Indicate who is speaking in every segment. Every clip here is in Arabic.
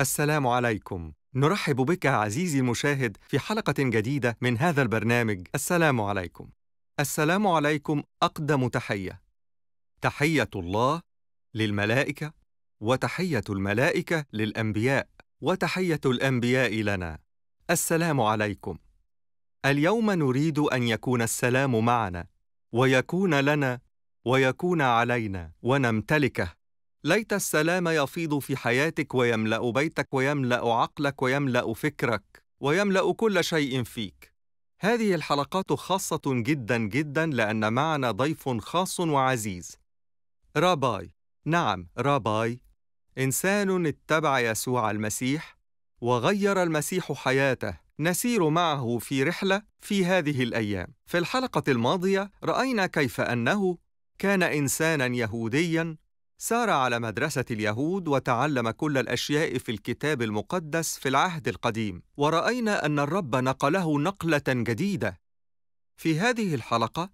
Speaker 1: السلام عليكم نرحب بك عزيزي المشاهد في حلقة جديدة من هذا البرنامج السلام عليكم السلام عليكم أقدم تحية تحية الله للملائكة وتحية الملائكة للأنبياء وتحية الأنبياء لنا السلام عليكم اليوم نريد أن يكون السلام معنا ويكون لنا ويكون علينا ونمتلكه ليت السلام يفيض في حياتك ويملا بيتك ويملا عقلك ويملا فكرك ويملا كل شيء فيك هذه الحلقات خاصه جدا جدا لان معنا ضيف خاص وعزيز راباي نعم راباي انسان اتبع يسوع المسيح وغير المسيح حياته نسير معه في رحله في هذه الايام في الحلقه الماضيه راينا كيف انه كان انسانا يهوديا سار على مدرسة اليهود وتعلم كل الأشياء في الكتاب المقدس في العهد القديم، ورأينا أن الرب نقله نقلة جديدة. في هذه الحلقة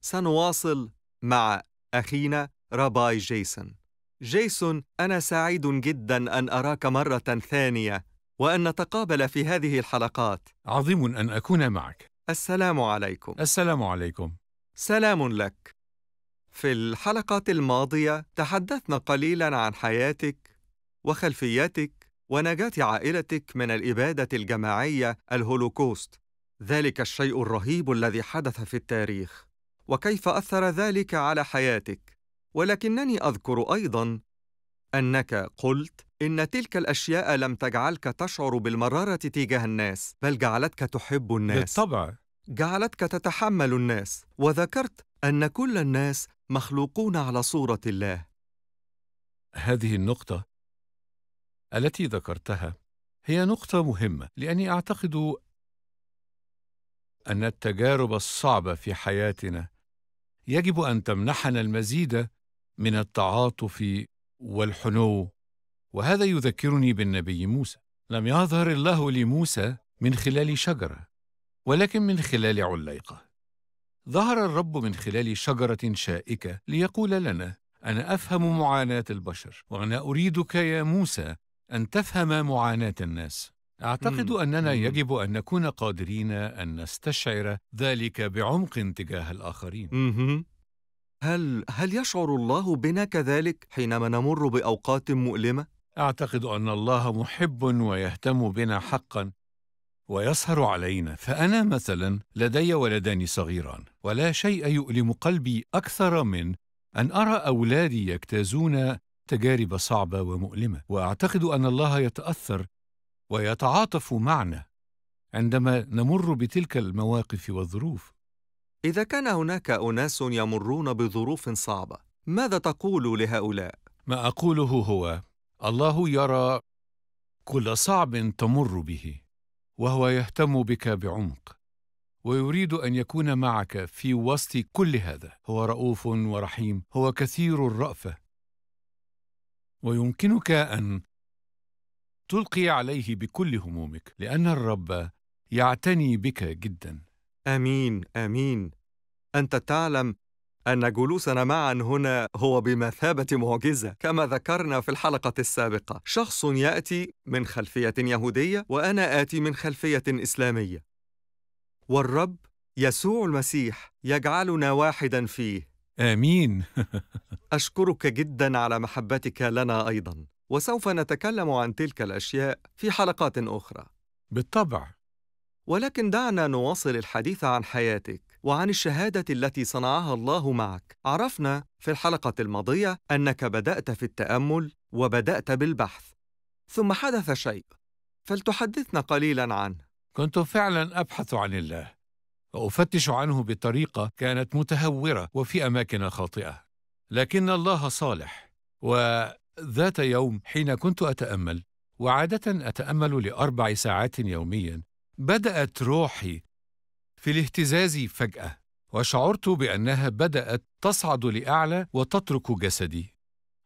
Speaker 1: سنواصل مع أخينا رباي جيسون. جيسون أنا سعيد جدا أن أراك مرة ثانية وأن نتقابل في هذه الحلقات. عظيم أن أكون معك. السلام عليكم. السلام عليكم. سلام لك. في الحلقة الماضية تحدثنا قليلاً عن حياتك وخلفيتك ونجاة عائلتك من الإبادة الجماعية الهولوكوست، ذلك الشيء الرهيب الذي حدث في التاريخ، وكيف أثر ذلك على حياتك، ولكنني أذكر أيضاً أنك قلت إن تلك الأشياء لم تجعلك تشعر بالمرارة تجاه الناس، بل جعلتك تحب الناس. بالطبع. جعلتك تتحمل الناس، وذكرت أن كل الناس
Speaker 2: مخلوقون على صورة الله هذه النقطة التي ذكرتها هي نقطة مهمة لأني أعتقد أن التجارب الصعبة في حياتنا يجب أن تمنحنا المزيد من التعاطف والحنو وهذا يذكرني بالنبي موسى لم يظهر الله لموسى من خلال شجرة ولكن من خلال عليقة ظهر الرب من خلال شجره شائكه ليقول لنا انا افهم معاناه البشر وانا اريدك يا موسى ان تفهم معاناه الناس اعتقد اننا يجب ان نكون قادرين ان نستشعر ذلك بعمق تجاه الاخرين
Speaker 1: هل هل يشعر الله بنا كذلك حينما نمر باوقات مؤلمه
Speaker 2: اعتقد ان الله محب ويهتم بنا حقا ويسهر علينا فأنا مثلا لدي ولدان صغيران ولا شيء يؤلم قلبي أكثر من أن أرى أولادي يجتازون تجارب صعبة ومؤلمة وأعتقد أن الله يتأثر ويتعاطف معنا عندما نمر بتلك المواقف والظروف إذا كان هناك أناس يمرون بظروف صعبة ماذا تقول لهؤلاء؟ ما أقوله هو الله يرى كل صعب تمر به وهو يهتم بك بعمق ويريد ان يكون معك في وسط كل هذا هو رؤوف ورحيم هو كثير الرافه ويمكنك ان تلقي عليه بكل همومك لان الرب يعتني بك جدا امين امين انت تعلم أن
Speaker 1: جلوسنا معا هنا هو بمثابة معجزة كما ذكرنا في الحلقة السابقة شخص يأتي من خلفية يهودية وأنا آتي من خلفية إسلامية والرب يسوع المسيح يجعلنا واحدا فيه آمين أشكرك جدا على محبتك لنا أيضا وسوف نتكلم عن تلك الأشياء في حلقات أخرى بالطبع ولكن دعنا نواصل الحديث عن حياتك وعن الشهادة التي صنعها الله معك. عرفنا في الحلقة الماضية أنك بدأت في التأمل وبدأت بالبحث،
Speaker 2: ثم حدث شيء، فلتحدثنا قليلاً عنه. كنت فعلاً أبحث عن الله، وأفتش عنه بطريقة كانت متهورة وفي أماكن خاطئة، لكن الله صالح، وذات يوم حين كنت أتأمل، وعادة أتأمل لأربع ساعات يومياً، بدأت روحي في الاهتزاز فجأة وشعرت بأنها بدأت تصعد لأعلى وتترك جسدي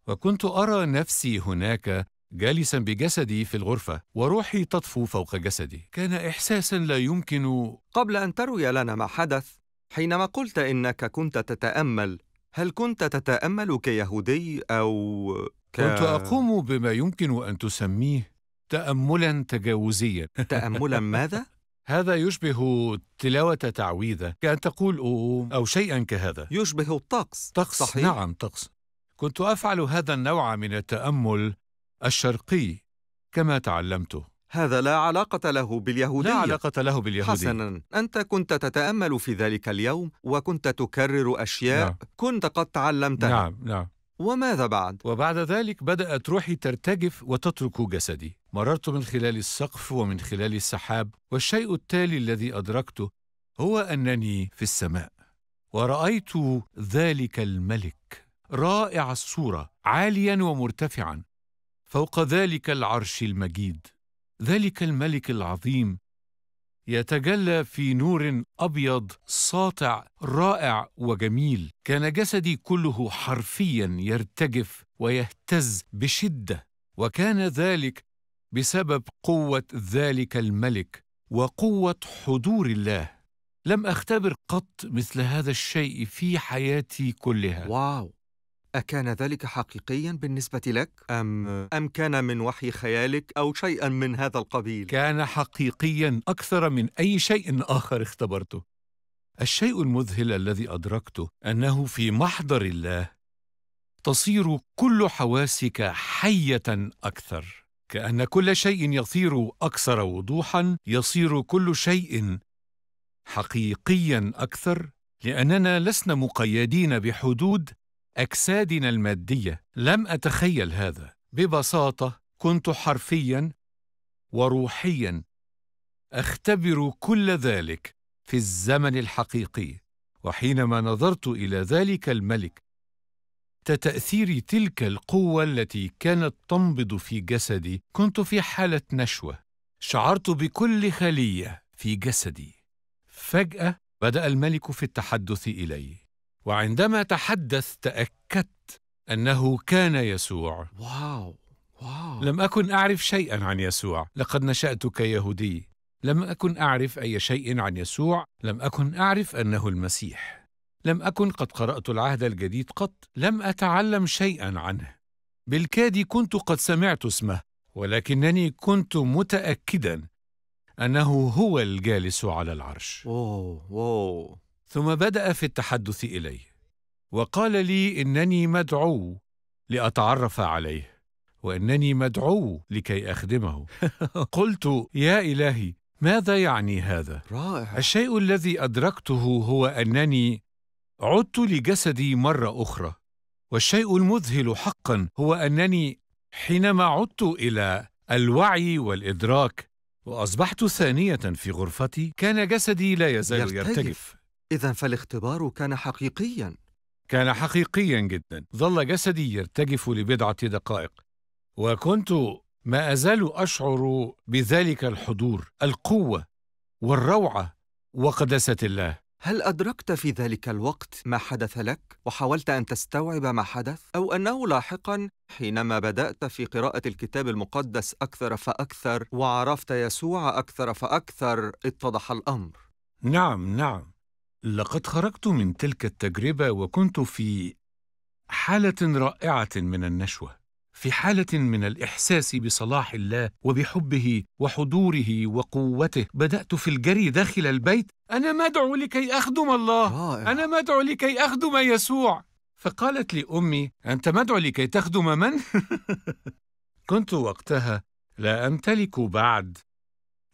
Speaker 2: وكنت أرى نفسي هناك جالسا بجسدي في الغرفة وروحي تطفو فوق جسدي كان إحساسا لا يمكن
Speaker 1: قبل أن تروي لنا ما حدث حينما قلت إنك كنت تتأمل هل كنت تتأمل كيهودي أو ك... كنت أقوم
Speaker 2: بما يمكن أن تسميه تأملا تجاوزيا تأملا ماذا؟ هذا يشبه تلاوة تعويذة كأن تقول أو, أو شيئا كهذا يشبه الطقس طقس صحيح؟ نعم طقس كنت أفعل هذا النوع من التأمل الشرقي كما تعلمته
Speaker 1: هذا لا علاقة له باليهودية لا علاقة له باليهودية حسناً أنت كنت تتأمل في ذلك اليوم وكنت تكرر أشياء نعم. كنت
Speaker 2: قد تعلمتها نعم نعم وماذا بعد؟ وبعد ذلك بدأت روحي ترتجف وتترك جسدي مررت من خلال السقف ومن خلال السحاب والشيء التالي الذي أدركته هو أنني في السماء ورأيت ذلك الملك رائع الصورة عاليا ومرتفعا فوق ذلك العرش المجيد ذلك الملك العظيم يتجلى في نور ابيض ساطع رائع وجميل كان جسدي كله حرفيا يرتجف ويهتز بشده وكان ذلك بسبب قوه ذلك الملك وقوه حضور الله لم اختبر قط مثل هذا الشيء في حياتي كلها
Speaker 1: واو أكان ذلك حقيقيا بالنسبة لك؟ أم أم كان من
Speaker 2: وحي خيالك أو شيئا من هذا القبيل؟ كان حقيقيا أكثر من أي شيء آخر اختبرته. الشيء المذهل الذي أدركته أنه في محضر الله تصير كل حواسك حية أكثر. كأن كل شيء يصير أكثر وضوحا، يصير كل شيء حقيقيا أكثر لأننا لسنا مقيدين بحدود أجسادنا المادية لم أتخيل هذا ببساطة كنت حرفياً وروحياً أختبر كل ذلك في الزمن الحقيقي وحينما نظرت إلى ذلك الملك تتأثير تلك القوة التي كانت تنبض في جسدي كنت في حالة نشوة شعرت بكل خلية في جسدي فجأة بدأ الملك في التحدث إلي وعندما تحدث تاكدت انه كان يسوع واو واو لم اكن اعرف شيئا عن يسوع لقد نشات كيهودي لم اكن اعرف اي شيء عن يسوع لم اكن اعرف انه المسيح لم اكن قد قرات العهد الجديد قط لم اتعلم شيئا عنه بالكاد كنت قد سمعت اسمه ولكنني كنت متاكدا انه هو الجالس على العرش أوه، أوه. ثم بدا في التحدث الي وقال لي انني مدعو لاتعرف عليه وانني مدعو لكي اخدمه قلت يا الهي ماذا يعني هذا رائع الشيء الذي ادركته هو انني عدت لجسدي مره اخرى والشيء المذهل حقا هو انني حينما عدت الى الوعي والادراك واصبحت ثانيه في غرفتي كان جسدي لا يزال يرتجف, يرتجف. إذا فالاختبار كان حقيقيا كان حقيقيا جدا ظل جسدي يرتجف لبضعة دقائق وكنت ما أزال أشعر بذلك الحضور القوة والروعة وقدسة الله هل أدركت في ذلك الوقت ما حدث لك وحاولت
Speaker 1: أن تستوعب ما حدث؟ أو أنه لاحقاً حينما بدأت في قراءة الكتاب المقدس أكثر فأكثر وعرفت يسوع أكثر فأكثر اتضح الأمر؟
Speaker 2: نعم نعم لقد خرجت من تلك التجربه وكنت في حاله رائعه من النشوه في حاله من الاحساس بصلاح الله وبحبه وحضوره وقوته بدات في الجري داخل البيت انا مدعو لكي اخدم الله رائع. انا مدعو لكي اخدم يسوع فقالت لي امي انت مدعو لكي تخدم من كنت وقتها لا امتلك بعد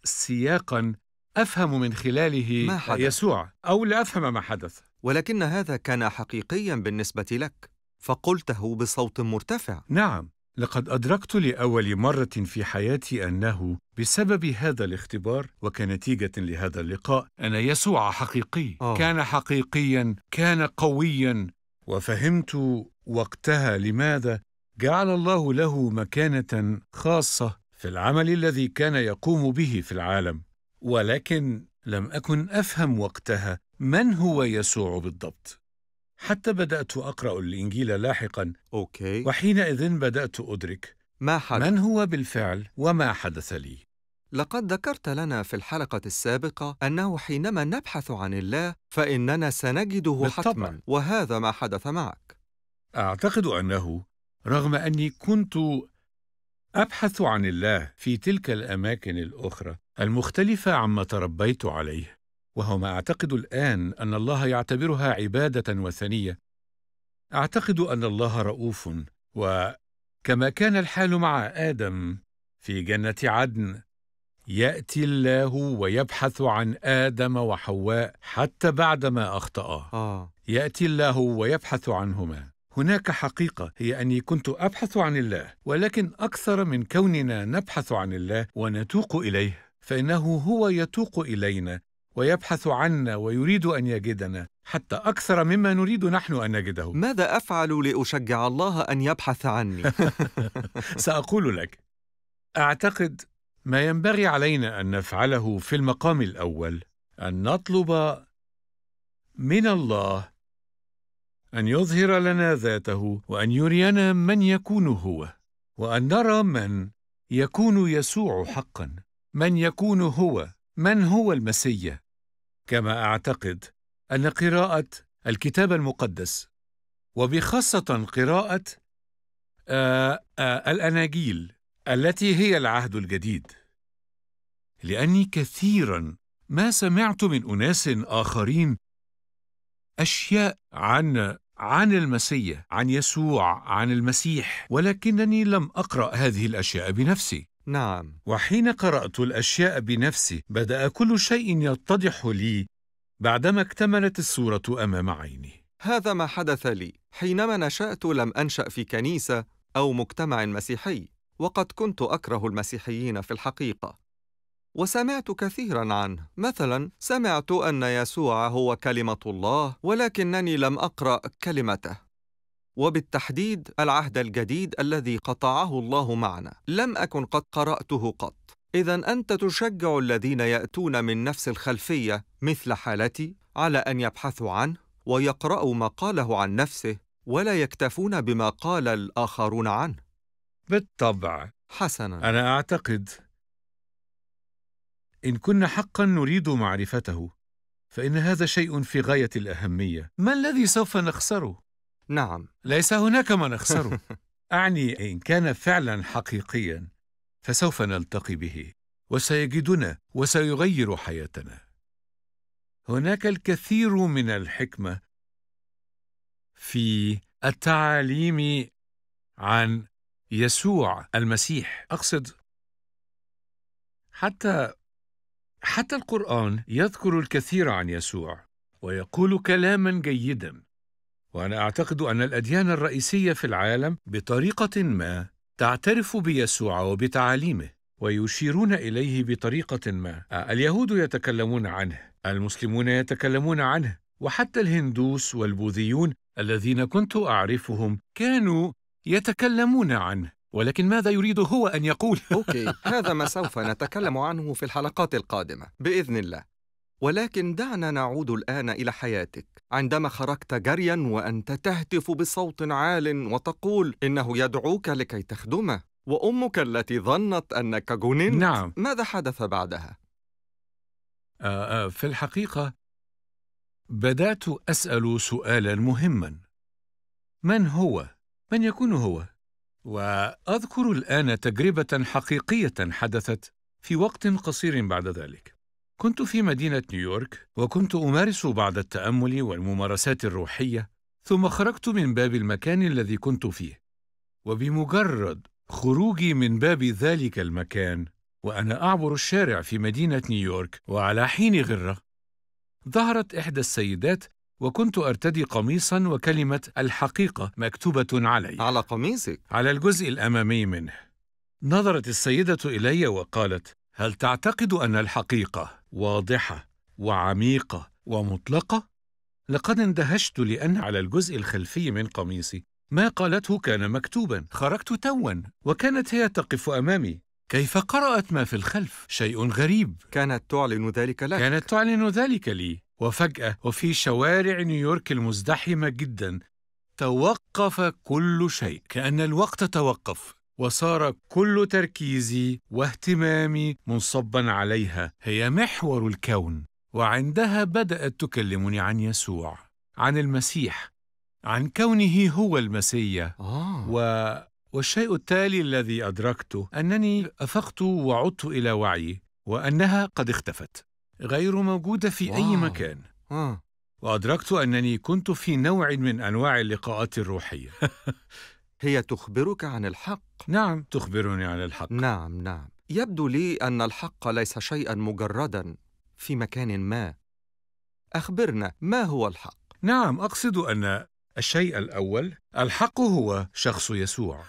Speaker 2: سياقا أفهم من خلاله ما حدث. يسوع أو لا أفهم ما حدث ولكن هذا كان حقيقيا بالنسبة
Speaker 1: لك فقلته بصوت مرتفع
Speaker 2: نعم لقد أدركت لأول مرة في حياتي أنه بسبب هذا الاختبار وكنتيجة لهذا اللقاء أن يسوع حقيقي أوه. كان حقيقيا كان قويا وفهمت وقتها لماذا جعل الله له مكانة خاصة في العمل الذي كان يقوم به في العالم ولكن لم أكن أفهم وقتها من هو يسوع بالضبط حتى بدأت أقرأ الإنجيل لاحقا أوكي وحينئذ بدأت أدرك ما حدث من هو بالفعل وما حدث لي لقد ذكرت لنا في الحلقة السابقة أنه
Speaker 1: حينما نبحث عن الله فإننا سنجده بالطبع. حتما وهذا ما حدث معك
Speaker 2: أعتقد أنه رغم أني كنت ابحث عن الله في تلك الاماكن الاخرى المختلفه عما تربيت عليه وهو ما اعتقد الان ان الله يعتبرها عباده وثنيه اعتقد ان الله رؤوف وكما كان الحال مع ادم في جنه عدن ياتي الله ويبحث عن ادم وحواء حتى بعدما اخطا آه. ياتي الله ويبحث عنهما هناك حقيقة هي أني كنت أبحث عن الله، ولكن أكثر من كوننا نبحث عن الله ونتوق إليه، فإنه هو يتوق إلينا ويبحث عنا ويريد أن يجدنا حتى أكثر مما نريد نحن أن نجده. ماذا أفعل لأشجع الله أن يبحث عني؟ سأقول لك: أعتقد ما ينبغي علينا أن نفعله في المقام الأول أن نطلب من الله أن يظهر لنا ذاته وأن يرينا من يكون هو وأن نرى من يكون يسوع حقا من يكون هو من هو المسيا كما أعتقد أن قراءة الكتاب المقدس وبخاصة قراءة آآ آه، آآ آه، الأناجيل التي هي العهد الجديد لأني كثيرا ما سمعت من أناس آخرين أشياء عن عن المسيح عن يسوع عن المسيح ولكنني لم أقرأ هذه الأشياء بنفسي نعم وحين قرأت الأشياء بنفسي بدأ كل شيء يتضح لي بعدما اكتملت الصورة أمام عيني هذا ما حدث لي
Speaker 1: حينما نشأت لم أنشأ في كنيسة أو مجتمع مسيحي وقد كنت أكره المسيحيين في الحقيقة وسمعت كثيرا عنه مثلا سمعت ان يسوع هو كلمه الله ولكنني لم اقرا كلمته وبالتحديد العهد الجديد الذي قطعه الله معنا لم اكن قد قراته قط اذا انت تشجع الذين ياتون من نفس الخلفيه مثل حالتي على ان يبحثوا عنه ويقراوا ما قاله عن نفسه ولا يكتفون بما قال الاخرون عنه بالطبع
Speaker 2: حسنا انا اعتقد ان كنا حقا نريد معرفته فان هذا شيء في غايه الاهميه ما الذي سوف نخسره نعم ليس هناك ما نخسره اعني ان كان فعلا حقيقيا فسوف نلتقي به وسيجدنا وسيغير حياتنا هناك الكثير من الحكمه في التعاليم عن يسوع المسيح اقصد حتى حتى القرآن يذكر الكثير عن يسوع ويقول كلاما جيدا وأنا أعتقد أن الأديان الرئيسية في العالم بطريقة ما تعترف بيسوع وبتعاليمه ويشيرون إليه بطريقة ما آه، اليهود يتكلمون عنه المسلمون يتكلمون عنه وحتى الهندوس والبوذيون الذين كنت أعرفهم كانوا يتكلمون عنه ولكن ماذا يريد هو أن يقول؟ أوكي، هذا ما سوف نتكلم عنه في الحلقات القادمة بإذن الله.
Speaker 1: ولكن دعنا نعود الآن إلى حياتك عندما خرجت جريا وأنت تهتف بصوت عال وتقول إنه يدعوك لكي تخدمه وأمك التي
Speaker 2: ظنت أنك جننت نعم ماذا حدث بعدها؟ آه، آه، في الحقيقة بدأت أسأل سؤالا مهما من هو؟ من يكون هو؟ واذكر الان تجربه حقيقيه حدثت في وقت قصير بعد ذلك كنت في مدينه نيويورك وكنت امارس بعض التامل والممارسات الروحيه ثم خرجت من باب المكان الذي كنت فيه وبمجرد خروجي من باب ذلك المكان وانا اعبر الشارع في مدينه نيويورك وعلى حين غره ظهرت احدى السيدات وكنت أرتدي قميصا وكلمة الحقيقة مكتوبة علي على قميصك؟ على الجزء الأمامي منه نظرت السيدة إلي وقالت هل تعتقد أن الحقيقة واضحة وعميقة ومطلقة؟ لقد اندهشت لأن على الجزء الخلفي من قميصي ما قالته كان مكتوبا خرجت توا وكانت هي تقف أمامي كيف قرأت ما في الخلف؟ شيء غريب كانت تعلن ذلك لك كانت تعلن ذلك لي وفجأة وفي شوارع نيويورك المزدحمة جدا توقف كل شيء كأن الوقت توقف وصار كل تركيزي واهتمامي منصبا عليها هي محور الكون وعندها بدأت تكلمني عن يسوع عن المسيح عن كونه هو المسيا آه. و... والشيء التالي الذي أدركته أنني أفقت وعدت إلى وعيي وأنها قد اختفت غير موجودة في واو. أي مكان آه. وأدركت أنني كنت في نوع من أنواع اللقاءات الروحية هي تخبرك عن الحق نعم تخبرني عن الحق
Speaker 1: نعم نعم يبدو لي أن الحق ليس شيئا مجردا في مكان ما
Speaker 2: أخبرنا ما هو الحق؟ نعم أقصد أن الشيء الأول الحق هو شخص يسوع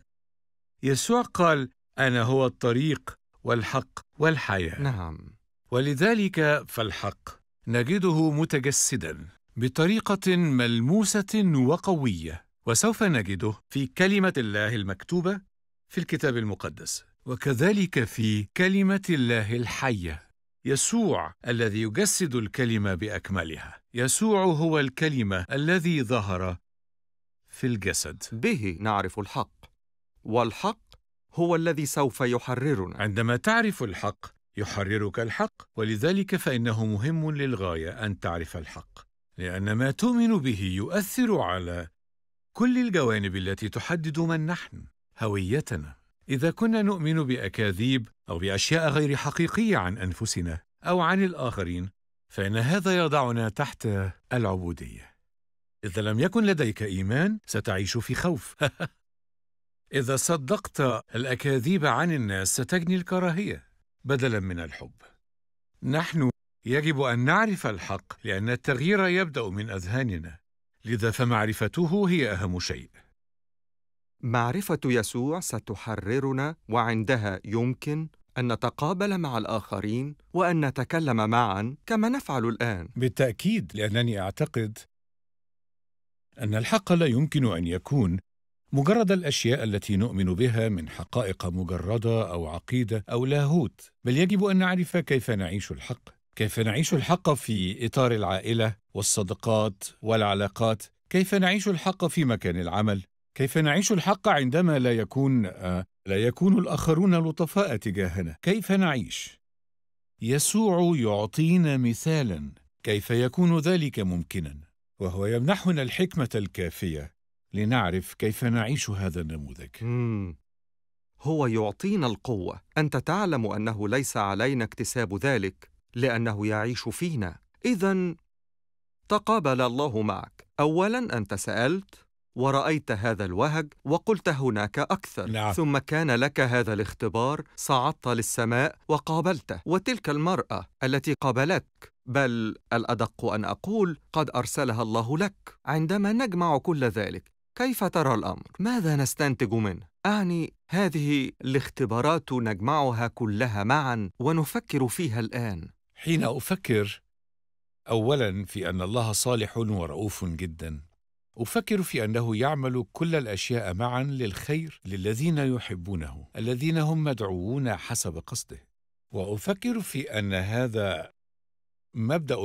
Speaker 2: يسوع قال أنا هو الطريق والحق والحياة نعم ولذلك فالحق نجده متجسدا بطريقه ملموسه وقويه وسوف نجده في كلمه الله المكتوبه في الكتاب المقدس وكذلك في كلمه الله الحيه يسوع الذي يجسد الكلمه باكملها يسوع هو الكلمه الذي ظهر في الجسد به نعرف الحق والحق هو الذي سوف يحررنا عندما تعرف الحق يحررك الحق ولذلك فانه مهم للغايه ان تعرف الحق لان ما تؤمن به يؤثر على كل الجوانب التي تحدد من نحن هويتنا اذا كنا نؤمن باكاذيب او باشياء غير حقيقيه عن انفسنا او عن الاخرين فان هذا يضعنا تحت العبوديه اذا لم يكن لديك ايمان ستعيش في خوف اذا صدقت الاكاذيب عن الناس ستجني الكراهيه بدلا من الحب نحن يجب ان نعرف الحق لان التغيير يبدا من اذهاننا لذا فمعرفته هي اهم شيء معرفه يسوع ستحررنا
Speaker 1: وعندها يمكن ان نتقابل مع الاخرين وان نتكلم معا
Speaker 2: كما نفعل الان بالتاكيد لانني اعتقد ان الحق لا يمكن ان يكون مجرد الاشياء التي نؤمن بها من حقائق مجرده او عقيده او لاهوت بل يجب ان نعرف كيف نعيش الحق كيف نعيش الحق في اطار العائله والصدقات والعلاقات كيف نعيش الحق في مكان العمل كيف نعيش الحق عندما لا يكون آه، لا يكون الاخرون لطفاء تجاهنا كيف نعيش يسوع يعطينا مثالا كيف يكون ذلك ممكنا وهو يمنحنا الحكمه الكافيه لنعرف كيف نعيش هذا النموذج هو يعطينا
Speaker 1: القوة أنت تعلم أنه ليس علينا اكتساب ذلك لأنه يعيش فينا إذا تقابل الله معك أولا أنت سألت ورأيت هذا الوهج وقلت هناك أكثر نعم. ثم كان لك هذا الاختبار صعدت للسماء وقابلته وتلك المرأة التي قابلتك بل الأدق أن أقول قد أرسلها الله لك عندما نجمع كل ذلك كيف ترى الأمر؟ ماذا نستنتج منه؟ أعني هذه الاختبارات
Speaker 2: نجمعها كلها معا ونفكر فيها الآن حين أفكر أولا في أن الله صالح ورؤوف جدا أفكر في أنه يعمل كل الأشياء معا للخير للذين يحبونه الذين هم مدعوون حسب قصده وأفكر في أن هذا مبدأ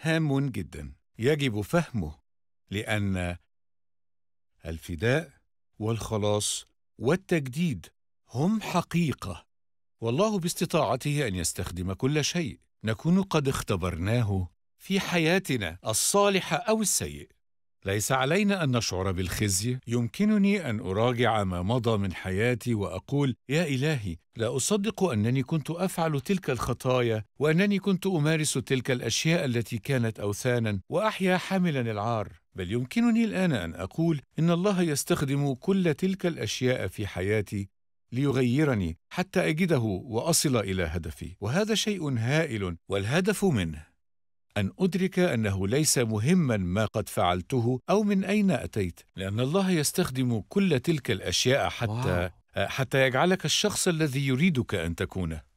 Speaker 2: هام جدا يجب فهمه لأن الفداء والخلاص والتجديد هم حقيقه والله باستطاعته ان يستخدم كل شيء نكون قد اختبرناه في حياتنا الصالحه او السيء ليس علينا ان نشعر بالخزي يمكنني ان اراجع ما مضى من حياتي واقول يا الهي لا اصدق انني كنت افعل تلك الخطايا وانني كنت امارس تلك الاشياء التي كانت اوثانا واحيا حاملا العار بل يمكنني الان ان اقول ان الله يستخدم كل تلك الاشياء في حياتي ليغيرني حتى اجده واصل الى هدفي وهذا شيء هائل والهدف منه ان ادرك انه ليس مهما ما قد فعلته او من اين اتيت لان الله يستخدم كل تلك الاشياء حتى واو. حتى يجعلك الشخص الذي يريدك ان تكونه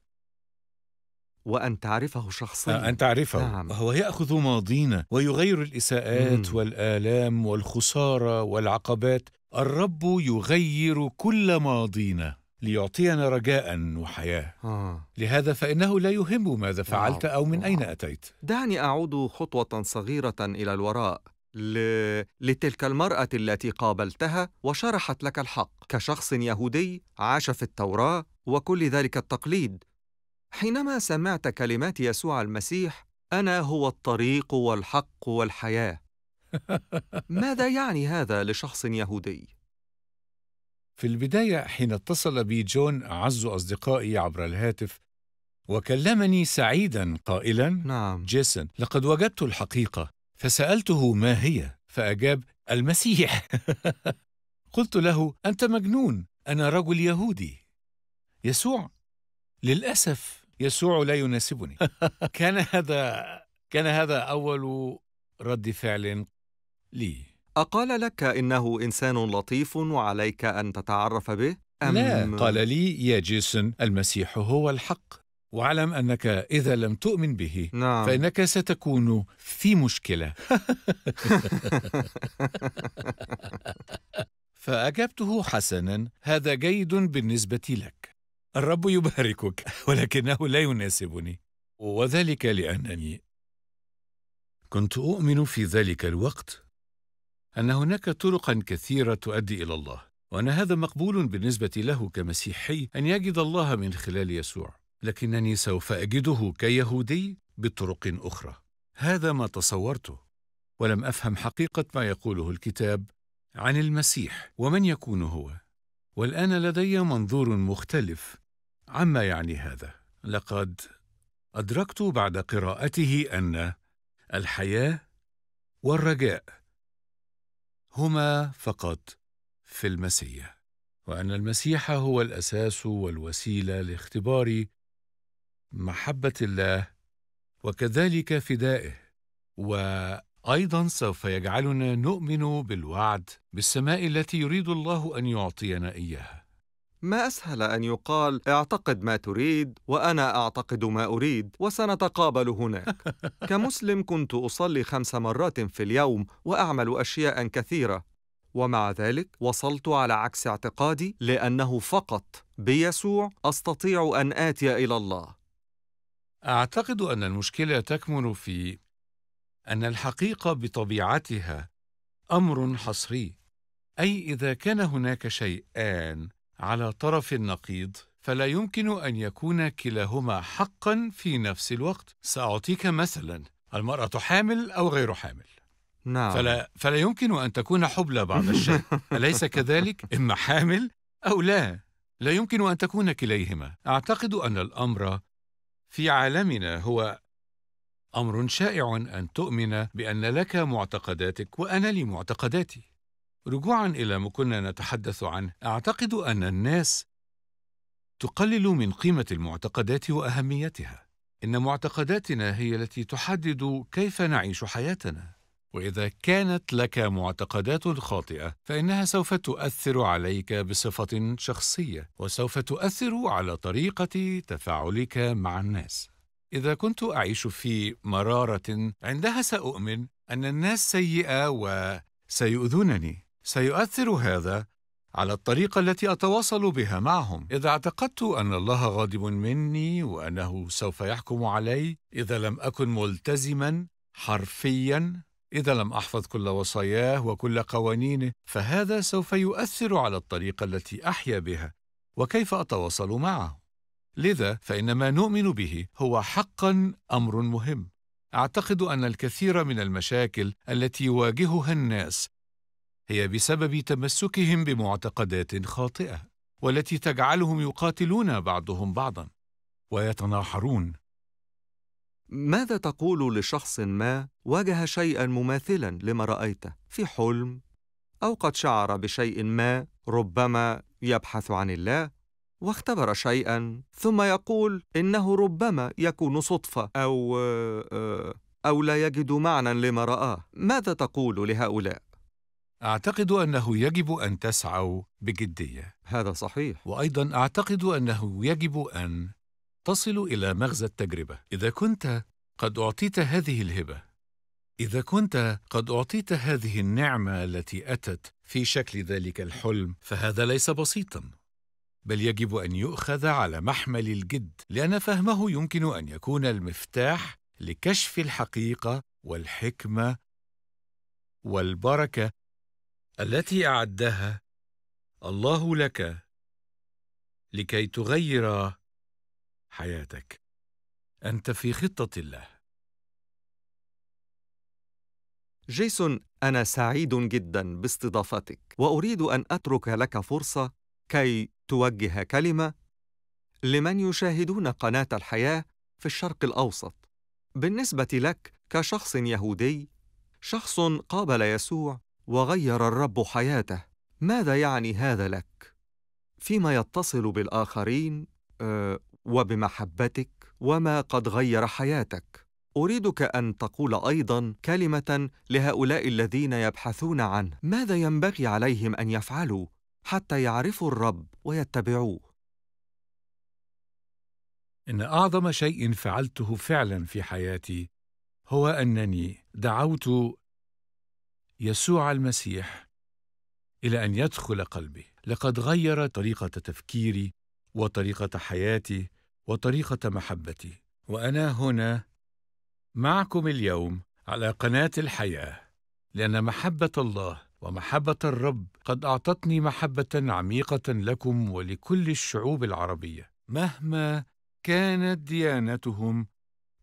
Speaker 2: وأن تعرفه شخصيا آه، أن تعرفه نعم. هو يأخذ ماضينا ويغير الإساءات مم. والآلام والخسارة والعقبات الرب يغير كل ماضينا ليعطينا رجاء وحياة آه. لهذا فإنه لا يهم ماذا فعلت أو من أين أتيت
Speaker 1: دعني أعود خطوة صغيرة إلى الوراء ل... لتلك المرأة التي قابلتها وشرحت لك الحق كشخص يهودي عاش في التوراة وكل ذلك التقليد حينما سمعت كلمات يسوع المسيح انا هو الطريق والحق والحياه ماذا يعني
Speaker 2: هذا لشخص يهودي في البدايه حين اتصل بي جون اعز اصدقائي عبر الهاتف وكلمني سعيدا قائلا نعم جيسون لقد وجدت الحقيقه فسالته ما هي فاجاب المسيح قلت له انت مجنون انا رجل يهودي يسوع للأسف يسوع لا يناسبني كان هذا كان هذا أول رد فعل لي أقال لك
Speaker 1: إنه إنسان لطيف وعليك أن تتعرف به؟ أم لا قال لي يا
Speaker 2: جيسون المسيح هو الحق واعلم أنك إذا لم تؤمن به نعم. فإنك ستكون في مشكلة فأجبته حسنا هذا جيد بالنسبة لك الرب يباركك ولكنه لا يناسبني وذلك لانني كنت اؤمن في ذلك الوقت ان هناك طرقا كثيره تؤدي الى الله وان هذا مقبول بالنسبه له كمسيحي ان يجد الله من خلال يسوع لكنني سوف اجده كيهودي بطرق اخرى هذا ما تصورته ولم افهم حقيقه ما يقوله الكتاب عن المسيح ومن يكون هو والان لدي منظور مختلف عما يعني هذا لقد ادركت بعد قراءته ان الحياه والرجاء هما فقط في المسيح وان المسيح هو الاساس والوسيله لاختبار محبه الله وكذلك فدائه وايضا سوف يجعلنا نؤمن بالوعد بالسماء التي يريد الله ان يعطينا اياها ما أسهل أن
Speaker 1: يقال اعتقد ما تريد وأنا أعتقد ما أريد وسنتقابل هناك كمسلم كنت أصلي خمس مرات في اليوم وأعمل أشياء كثيرة ومع ذلك وصلت على عكس اعتقادي لأنه فقط بيسوع
Speaker 2: أستطيع أن آتي إلى الله أعتقد أن المشكلة تكمن في أن الحقيقة بطبيعتها أمر حصري أي إذا كان هناك شيئان على طرف النقيض فلا يمكن ان يكون كلاهما حقا في نفس الوقت ساعطيك مثلا المراه حامل او غير حامل نعم. فلا, فلا يمكن ان تكون حبلى بعض الشيء اليس كذلك اما حامل او لا لا يمكن ان تكون كليهما اعتقد ان الامر في عالمنا هو امر شائع ان تؤمن بان لك معتقداتك وانا لي معتقداتي رجوعا إلى ما كنا نتحدث عنه أعتقد أن الناس تقلل من قيمة المعتقدات وأهميتها إن معتقداتنا هي التي تحدد كيف نعيش حياتنا واذا كانت لك معتقدات خاطئه فانها سوف تؤثر عليك بصفه شخصيه وسوف تؤثر على طريقه تفاعلك مع الناس اذا كنت اعيش في مراره عندها ساؤمن ان الناس سيئه وسيؤذونني سيؤثر هذا على الطريقة التي أتواصل بها معهم. إذا اعتقدت أن الله غاضب مني وأنه سوف يحكم علي إذا لم أكن ملتزما حرفيا إذا لم أحفظ كل وصاياه وكل قوانينه، فهذا سوف يؤثر على الطريقة التي أحيا بها وكيف أتواصل معه. لذا فإن ما نؤمن به هو حقا أمر مهم. أعتقد أن الكثير من المشاكل التي يواجهها الناس هي بسبب تمسكهم بمعتقدات خاطئه والتي تجعلهم يقاتلون بعضهم بعضا ويتناحرون ماذا تقول
Speaker 1: لشخص ما واجه شيئا مماثلا لما رايته في حلم او قد شعر بشيء ما ربما يبحث عن الله واختبر شيئا ثم يقول انه ربما يكون صدفه او آه، آه، او لا يجد معنى لما راه ماذا تقول لهؤلاء أعتقد
Speaker 2: أنه يجب أن تسعوا بجدية. هذا صحيح. وأيضا أعتقد أنه يجب أن تصلوا إلى مغزى التجربة. إذا كنت قد أعطيت هذه الهبة، إذا كنت قد أعطيت هذه النعمة التي أتت في شكل ذلك الحلم، فهذا ليس بسيطا. بل يجب أن يؤخذ على محمل الجد، لأن فهمه يمكن أن يكون المفتاح لكشف الحقيقة والحكمة والبركة التي أعدها الله لك لكي تغير حياتك أنت في خطة الله
Speaker 1: جيسون أنا سعيد جدا باستضافتك وأريد أن أترك لك فرصة كي توجه كلمة لمن يشاهدون قناة الحياة في الشرق الأوسط بالنسبة لك كشخص يهودي شخص قابل يسوع وغير الرب حياته ماذا يعني هذا لك فيما يتصل بالاخرين آه، وبمحبتك وما قد غير حياتك اريدك ان تقول ايضا كلمه لهؤلاء الذين يبحثون عنه ماذا ينبغي عليهم ان يفعلوا حتى يعرفوا الرب ويتبعوه
Speaker 2: ان اعظم شيء فعلته فعلا في حياتي هو انني دعوت يسوع المسيح الى ان يدخل قلبي لقد غير طريقه تفكيري وطريقه حياتي وطريقه محبتي وانا هنا معكم اليوم على قناه الحياه لان محبه الله ومحبه الرب قد اعطتني محبه عميقه لكم ولكل الشعوب العربيه مهما كانت ديانتهم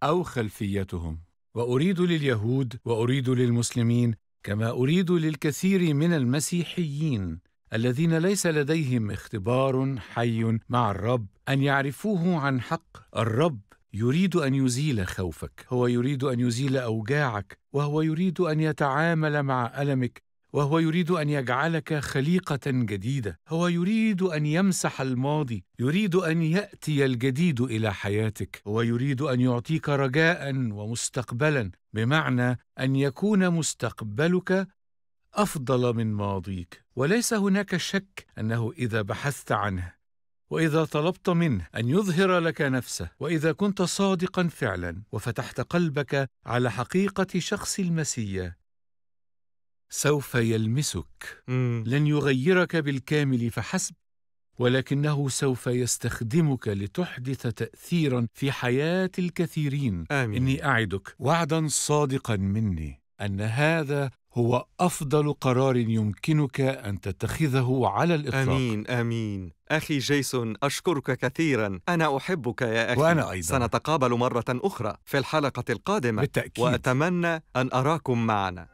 Speaker 2: او خلفيتهم واريد لليهود واريد للمسلمين كما اريد للكثير من المسيحيين الذين ليس لديهم اختبار حي مع الرب ان يعرفوه عن حق الرب يريد ان يزيل خوفك هو يريد ان يزيل اوجاعك وهو يريد ان يتعامل مع المك وهو يريد ان يجعلك خليقه جديده هو يريد ان يمسح الماضي يريد ان ياتي الجديد الى حياتك هو يريد ان يعطيك رجاء ومستقبلا بمعنى ان يكون مستقبلك افضل من ماضيك وليس هناك شك انه اذا بحثت عنه واذا طلبت منه ان يظهر لك نفسه واذا كنت صادقا فعلا وفتحت قلبك على حقيقه شخص المسيا سوف يلمسك لن يغيرك بالكامل فحسب ولكنه سوف يستخدمك لتحدث تاثيرا في حياه الكثيرين آمين. اني اعدك وعدا صادقا مني ان هذا هو افضل قرار يمكنك ان تتخذه على الاطلاق امين
Speaker 1: امين اخي جيسون اشكرك كثيرا انا احبك يا اخي وانا ايضا سنتقابل مره اخرى في الحلقه القادمه بالتاكيد واتمنى ان اراكم معنا